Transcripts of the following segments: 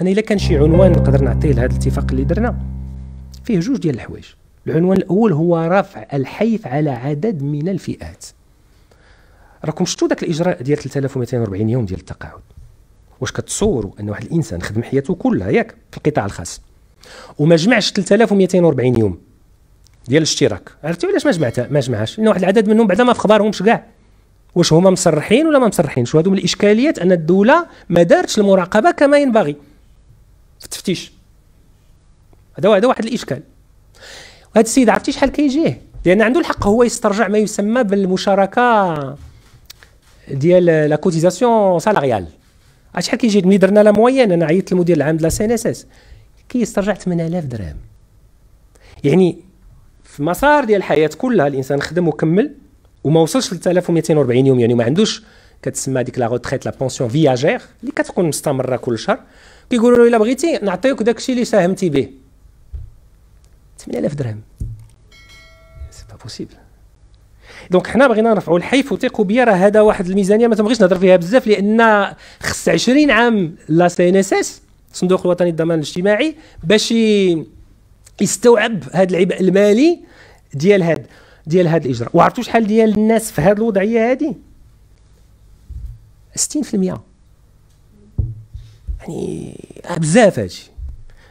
انا الا كان شي عنوان نقدر نعطيه لهذا الاتفاق اللي درنا فيه جوج ديال الحوايج العنوان الاول هو رفع الحيف على عدد من الفئات راكم شفتوا ذاك الاجراء ديال 3240 يوم ديال التقاعد واش كتصوروا ان واحد الانسان خدم حياته كلها ياك في القطاع الخاص وما جمعش 3240 يوم ديال الاشتراك عرفتي علاش ما جمعتها ما جمعهاش لان واحد العدد منهم بعدا ما في خبارهمش كاع واش هما مصرحين ولا ما مصرحينش وهذو من الاشكاليات ان الدوله ما دارتش المراقبه كما ينبغي في التفتيش هذا هذا واحد الاشكال وهذا السيد عرفتي شحال كيجيه لان عنده الحق هو يسترجع ما يسمى بالمشاركه ديال لا كوتيزاسيون سالاريال عرفت شحال كيجي ملي درنا لا موين انا عيطت للمدير العام ديال سي ان اس اس كيسترجع 8000 درهم يعني في مسار ديال الحياه كلها الانسان خدم وكمل وما وصلش ل 3240 يوم يعني ما عندوش كتسمى هذيك لا روتريت لا بونسيون فياجير اللي كتكون مستمره كل شهر كيقولوا له الا بغيتي نعطيوك داكشي اللي ساهمتي به 8000 درهم سي با بوسيبل دونك حنا بغينا نرفعوا الحيف وثيقوا بيا راه هذا واحد الميزانيه ما تنبغيش نهضر فيها بزاف لان خص 20 عام لا سي ان اس اس الصندوق الوطني للضمان الاجتماعي باش يستوعب هذا العبء المالي ديال هذا ديال هذا الاجراء وعرفتوا شحال ديال الناس في هذه الوضعيه هذه 60% يعني بزاف هادشي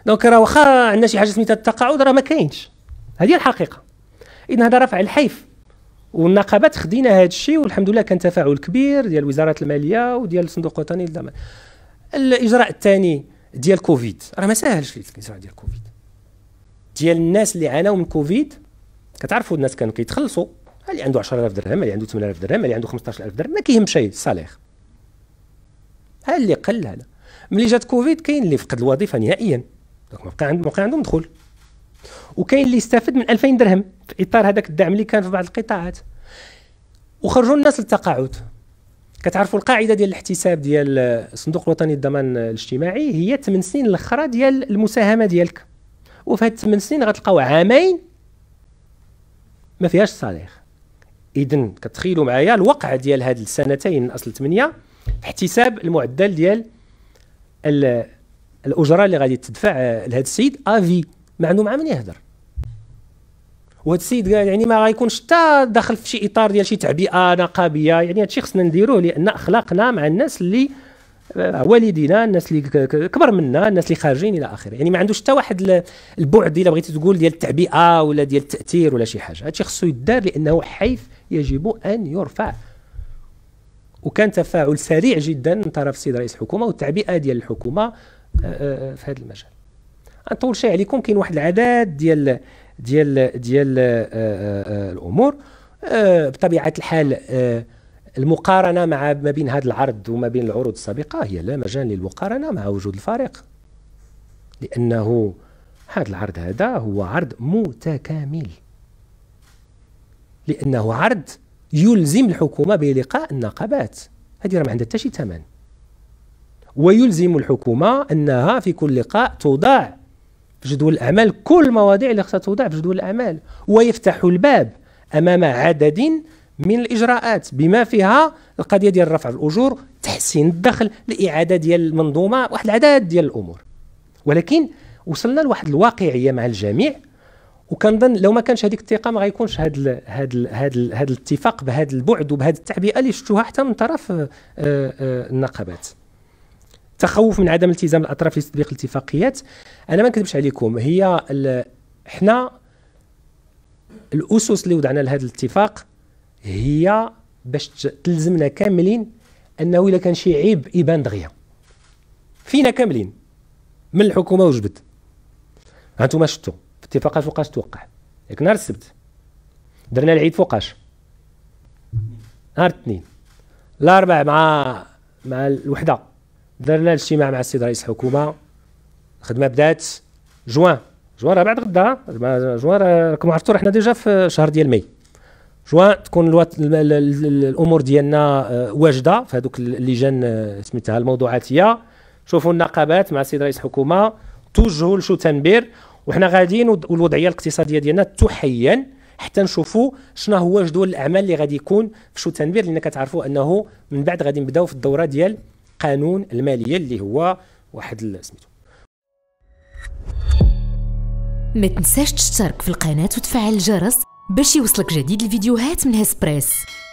دونك راه واخا عندنا شي حاجه سميتها التقاعد راه ما كاينش هذه الحقيقه اذا هذا رفع الحيف والنقابات خدينا هذا الشيء والحمد لله كان تفاعل كبير ديال وزاره الماليه وديال الصندوق الوطني للضمان الاجراء الثاني ديال كوفيد راه ما ساهلش الاجراء ديال كوفيد ديال الناس اللي عانوا من كوفيد كتعرفوا الناس كانوا كيتخلصوا اللي عنده 10000 درهم اللي عنده 8000 درهم اللي عنده 15000 درهم ما كيهمش شيء الصالير ها اللي قل هذا ملي جات كوفيد كاين اللي فقد الوظيفه نهائيا دونك ما بقى عندهم ما بقى عندهم دخول وكاين اللي استفد من 2000 درهم في اطار هذاك الدعم اللي كان في بعض القطاعات وخرجوا الناس للتقاعد كتعرفوا القاعده ديال الاحتساب ديال الصندوق الوطني للضمان الاجتماعي هي 8 سنين الاخرى ديال المساهمه ديالك وفي هاد 8 سنين غتلقاو عامين ما فيهاش الصالح اذا كتخيلوا معايا الوقع ديال هاد السنتين اصل 8 احتساب المعدل ديال الاجره اللي غادي تدفع لهذا السيد افي ما عنده مع من يهضر وهذا السيد يعني ما غيكونش حتى داخل في شي اطار ديال شي تعبئه نقابيه يعني الشيء خصنا نديروه لان اخلاقنا مع الناس اللي آه، والدينا الناس اللي كبر منا الناس اللي خارجين الى اخره يعني ما عندوش حتى واحد البعد الا بغيتي تقول ديال التعبئه ولا ديال التاثير ولا شي حاجه الشيء خصو يدار لانه حيث يجب ان يرفع وكان تفاعل سريع جدا من طرف السيد رئيس الحكومه والتعبئه ديال الحكومه آه، آه، في هذا المجال نطول شيء عليكم كاين واحد العدد ديال ديال ديال آه، الامور بطبيعه الحال المقارنه مع ما بين هذا العرض وما بين العروض السابقه هي لا مجال للمقارنه مع وجود الفارق لانه هذا العرض هذا هو عرض متكامل لانه عرض يلزم الحكومة بلقاء النقابات هذه راه ما عندها حتى شي ثمن ويلزم الحكومة أنها في كل لقاء توضع في جدول الأعمال كل المواضيع اللي خصها توضع في جدول الأعمال ويفتح الباب أمام عدد من الإجراءات بما فيها القضية ديال رفع الأجور تحسين الدخل الإعادة ديال المنظومة واحد العدد ديال الأمور ولكن وصلنا لواحد الواقعية مع الجميع وكنظن لو ما كانش هذيك الثقه ما غيكونش هذا هذا هذا هذا الاتفاق بهذا البعد وبهذه التعبئه اللي شفتوها حتى من طرف آه، آه، النقابات تخوف من عدم التزام الاطراف لتطبيق الاتفاقيات انا ما نكذبش عليكم هي حنا الاسس اللي وضعنا لهذا الاتفاق هي باش تلزمنا كاملين انه الا كان شي عيب يبان دغيا فينا كاملين من الحكومه وجبد هانتوما شفتوا اتفاقات فوقاش توقع ياك نهار السبت درنا العيد فوقاش نهار الاثنين الاربع مع مع الوحده درنا الاجتماع مع السيد رئيس الحكومه الخدمه بدات جوان جوان راه بعد غدا جوان راكم عرفتوا راه حنا ديجا في شهر ديال ماي جوان تكون الوات الامور ديالنا آه، واجده في هذوك اللجان سميتها الموضوعاتيه شوفوا النقابات مع السيد رئيس الحكومه توجهوا لشو تنبير وحنا غاديين والوضعيه الاقتصاديه ديالنا تحين حتى نشوفوا شنو هو جدول الاعمال اللي غادي يكون في شو تنبير لان كتعرفوا انه من بعد غادي نبداو في الدوره ديال قانون الماليه اللي هو واحد سميتو ما تنساش تشترك في القناه وتفعل الجرس باش يوصلك جديد الفيديوهات من هسبريس